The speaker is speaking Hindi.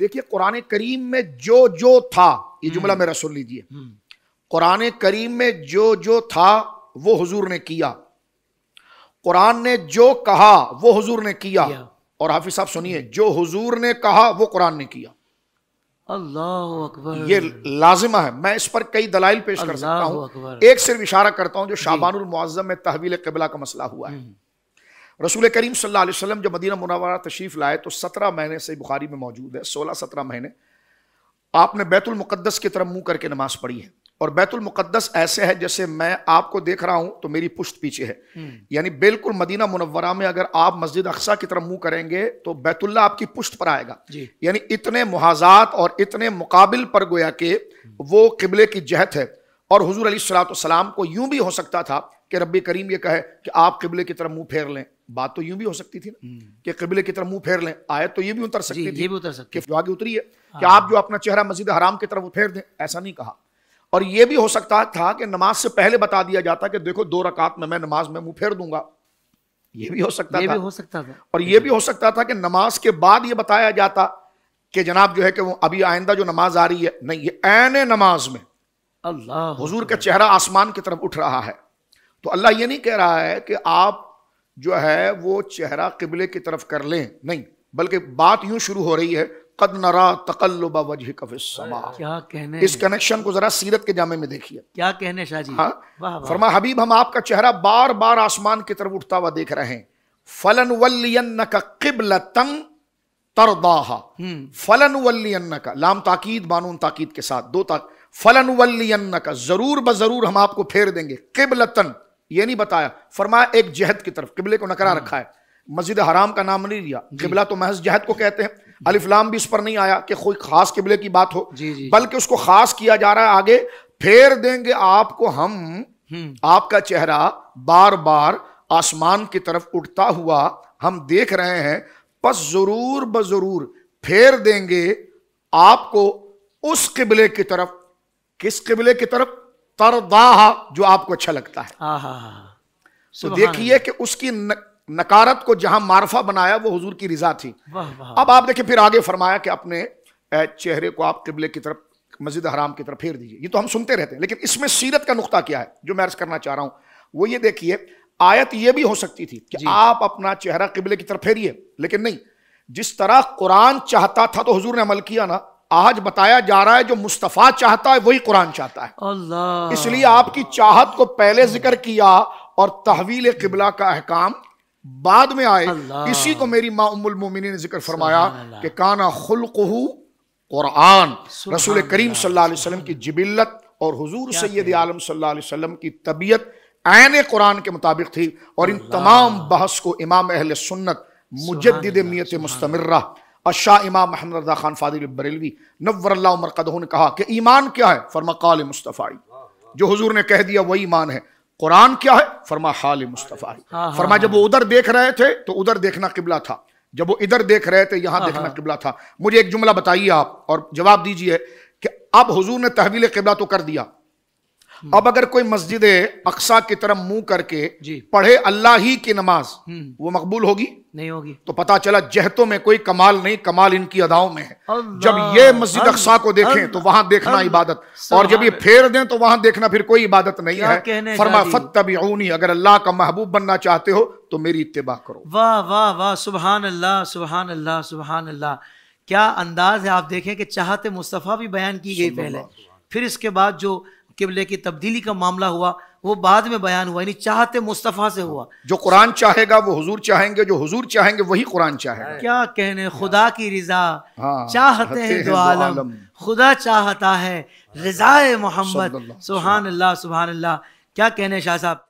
देखिए कुरान करीम में जो जो था ये हम्म। जुमला मेरा सुन लीजिए हम्म। कुरान करीम में जो जो था वो हजूर ने किया कुरान ने जो कहा वो हजूर ने किया और हाफिज साहब सुनिए जो हजूर ने कहा वो कुरान ने किया अल्लाह अकबर ये लाजिमा है मैं इस पर कई दलाइल पेश कर सकता हूँ एक सिर्फ इशारा करता हूँ जो शाबानुल मुआजम में तहवील कबला का मसला हुआ है हम्म। रसूल करीम सल्लल्लाहु अलैहि वसल्लम जब मदीना मुनवरा तशरीफ़ लाए तो सत्रह महीने से बुखारी में मौजूद है सोलह सत्रह महीने आपने बैतुलमक़दस की तरफ मुँह करके नमाज़ पढ़ी है और बैतुलमक़दस ऐसे है जैसे मैं आपको देख रहा हूँ तो मेरी पुश्त पीछे है हम्म। यानी बिल्कुल मदीना मुनवरा में अगर आप मस्जिद अक्सा की तरफ मुँह करेंगे तो बैतुल्ला आपकी पुश्त पर आएगा यानी इतने मुहाजात और इतने मुकाबिल पर गोया के हम्म। वो किबले की जहत है और हजूर अली सलाम को यूं भी हो सकता था कि रब्बी करीम ये कहे कि आप किबले की तरफ मुँह फेर लें बात तो यूं भी हो सकती थी ना हम्म। कि कबीले की तरफ मुंह फेर लें आयत तो ये भी उतर सकती थी ये भी उतर सकती कि जो आगे उतरी है हाँ। कि आप जो अपना चेहरा मस्जिद हराम की तरफ फेर दें ऐसा नहीं कहा और ये भी हो सकता था कि नमाज से पहले बता दिया जाता कि देखो दो रकात में मैं नमाज में मुंह फेर दूंगा ये भी हो सकता ये था भी हो सकता था और ये भी हो सकता था कि नमाज के बाद ये बताया जाता कि जनाब जो है कि वो अभी आइंदा जो नमाज आ रही है नहीं ये ऐन नमाज में अल्लाह हुजूर का चेहरा आसमान की तरफ उठ रहा है तो अल्लाह ये नहीं कह रहा है कि आप जो है वो चेहरा किबले की तरफ कर लें नहीं बल्कि बात यूं शुरू हो रही है कद नरा तकल्लुबा वजह समा क्या कहने इस कनेक्शन को जरा सीरत के जामे में देखिए क्या कहने शाहजी हाँ फरमा हबीब हम आपका चेहरा बार बार आसमान की तरफ उठता हुआ देख रहे हैं फलन वल्लियन का किबल तरदाहा हम्म। फलन वल्लियन का लाम ताकीद बानून ताकीद के साथ दो ताक फलन वल्लियन का जरूर ब जरूर हम आपको फेर देंगे किबलतन ये नहीं बताया फरमाया एक जहद की तरफ किबले को नकरा हाँ। रखा है मस्जिद हराम का नाम नहीं लिया किबला तो महज जहद को कहते हैं अलिफ्लाम भी इस पर नहीं आया कि कोई खास किबले की बात हो बल्कि उसको खास किया जा रहा है आगे फेर देंगे आपको हम हम्म। आपका चेहरा बार बार आसमान की तरफ उठता हुआ हम देख रहे हैं बस जरूर ब जरूर फेर देंगे आपको उस किबले की तरफ किस किबले की तरफ तरदाह जो आपको अच्छा लगता है हाँ, हाँ, हाँ, तो देखिए कि उसकी न, नकारत को जहां मारफा बनाया वो हुजूर की रिजा थी वाह, वाह। अब आप देखिए फिर आगे फरमाया कि अपने चेहरे को आप किबले की तरफ मस्जिद हराम की तरफ फेर दीजिए ये तो हम सुनते रहते हैं लेकिन इसमें सीरत का नुकता क्या है जो मैं अर्ज करना चाह रहा हूं वो ये देखिए आयत ये भी हो सकती थी कि आप अपना चेहरा किबले की तरफ फेरिए लेकिन नहीं जिस तरह कुरान चाहता था तो हजूर ने अमल किया ना आज बताया जा रहा है जो मुस्तफ़ा चाहता है वही कुरान चाहता है अल्लाह इसलिए आपकी चाहत को पहले जिक्र किया और तहवील किबला का अहकाम बाद में आए इसी को मेरी माँ उमुल मोमिनी ने जिक्र फरमाया कि काना खुलकहू कुरान रसूल करीम सल्लाम की जिबिल्लत और हजूर सैद आलम सल्लाम की तबीयत आन कुरान के मुताबिक थी और इन तमाम बहस को इमाम अहल सुन्नत मुजद मियत मुस्तमर्रा अशा इमाम महमद रजा खान फादिल बरेलवी नवर उमर ने कहा कि ईमान क्या है फरमा काल मुस्तफ़ाई जो हजूर ने कह दिया वही ईमान है कुरान क्या है फरमा हाल मुस्तफ़ाई हाँ, हाँ, फरमा हाँ, जब वो उधर देख रहे थे तो उधर देखना किबला था जब वो इधर देख रहे थे यहाँ देखना किबला था मुझे एक जुमला बताइए आप और जवाब दीजिए कि अब हुजूर ने तहवील किबला तो कर दिया अब अगर कोई मस्जिद अक्सा की तरफ मुंह करके पढ़े अल्लाह ही की नमाज हम्म। वो मकबूल होगी नहीं होगी तो पता चला जहतों में कोई कमाल नहीं कमाल इनकी अदाओं में है जब ये मस्जिद अक्सा को देखें तो वहां देखना इबादत और जब ये फेर दें तो वहां देखना फिर कोई इबादत नहीं है फरमा फत तबीनी अगर अल्लाह का महबूब बनना चाहते हो तो मेरी इतबा करो वाह वाह वाह सुबहान अल्लाह सुबहान अल्लाह सुबहान अल्लाह क्या अंदाज है आप देखें कि चाहते मुस्तफ़ा भी बयान की गई पहले फिर इसके बाद जो किबले की तब्दीली का मामला हुआ वो बाद में बयान हुआ यानी चाहते मुस्तफ़ा से हुआ जो कुरान चाहेगा वो हुजूर चाहेंगे जो हुजूर चाहेंगे वही कुरान चाहेगा क्या कहने खुदा की रिजा हाँ, चाहते हैं दो आलम खुदा चाहता है रिजाए मोहम्मद सुबहान अल्लाह सुबहान अल्लाह क्या कहने शाह साहब